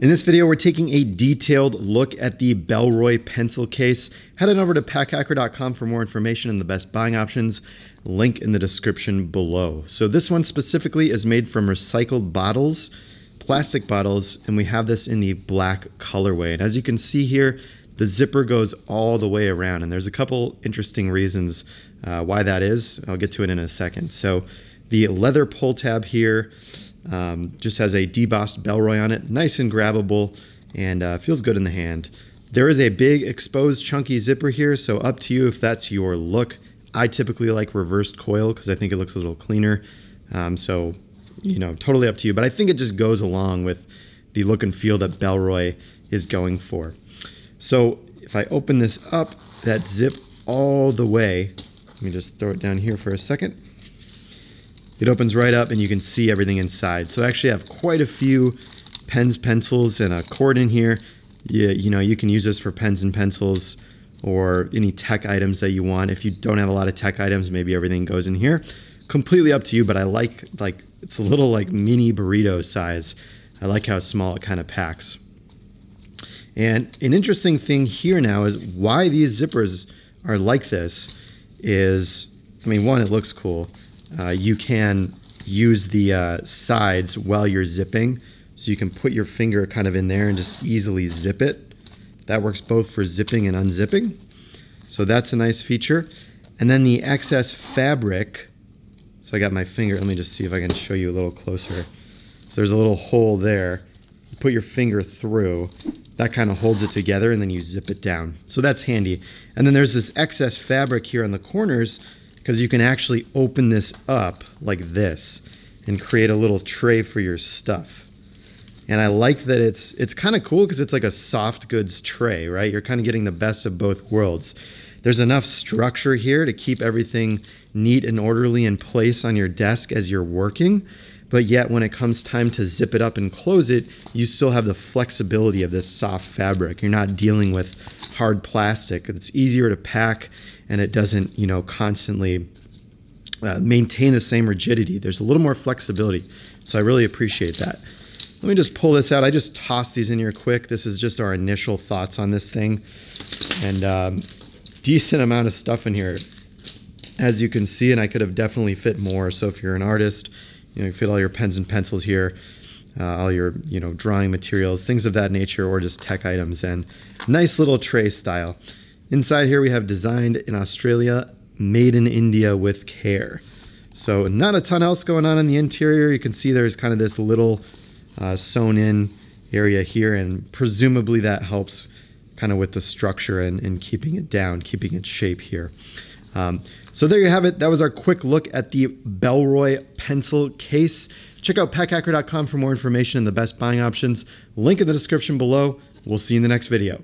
In this video, we're taking a detailed look at the Belroy pencil case. Head on over to packhacker.com for more information and the best buying options. Link in the description below. So this one specifically is made from recycled bottles, plastic bottles, and we have this in the black colorway. And as you can see here, the zipper goes all the way around, and there's a couple interesting reasons uh, why that is. I'll get to it in a second. So the leather pull tab here um, just has a debossed Belroy on it, nice and grabbable, and uh, feels good in the hand. There is a big exposed chunky zipper here, so up to you if that's your look. I typically like reversed coil because I think it looks a little cleaner. Um, so, you know, totally up to you. But I think it just goes along with the look and feel that Belroy is going for. So if I open this up, that zip all the way, let me just throw it down here for a second. It opens right up and you can see everything inside. So I actually have quite a few pens, pencils, and a cord in here. You, you know, you can use this for pens and pencils or any tech items that you want. If you don't have a lot of tech items, maybe everything goes in here. Completely up to you, but I like, like it's a little like mini burrito size. I like how small it kind of packs. And an interesting thing here now is why these zippers are like this is, I mean, one, it looks cool, uh, you can use the uh, sides while you're zipping. So you can put your finger kind of in there and just easily zip it. That works both for zipping and unzipping. So that's a nice feature. And then the excess fabric, so I got my finger, let me just see if I can show you a little closer. So there's a little hole there. You put your finger through, that kind of holds it together and then you zip it down. So that's handy. And then there's this excess fabric here on the corners because you can actually open this up like this and create a little tray for your stuff. And I like that it's it's kind of cool because it's like a soft goods tray, right? You're kind of getting the best of both worlds. There's enough structure here to keep everything neat and orderly in place on your desk as you're working, but yet when it comes time to zip it up and close it, you still have the flexibility of this soft fabric. You're not dealing with hard plastic. It's easier to pack and it doesn't, you know, constantly uh, maintain the same rigidity. There's a little more flexibility. So I really appreciate that. Let me just pull this out. I just tossed these in here quick. This is just our initial thoughts on this thing. And um, decent amount of stuff in here, as you can see, and I could have definitely fit more. So if you're an artist, you know, you fit all your pens and pencils here, uh, all your, you know, drawing materials, things of that nature, or just tech items, and nice little tray style. Inside here we have designed in Australia, made in India with care. So not a ton else going on in the interior. You can see there's kind of this little uh, sewn in area here, and presumably that helps kind of with the structure and, and keeping it down, keeping its shape here. Um, so there you have it. That was our quick look at the Belroy pencil case. Check out packhacker.com for more information and the best buying options. Link in the description below. We'll see you in the next video.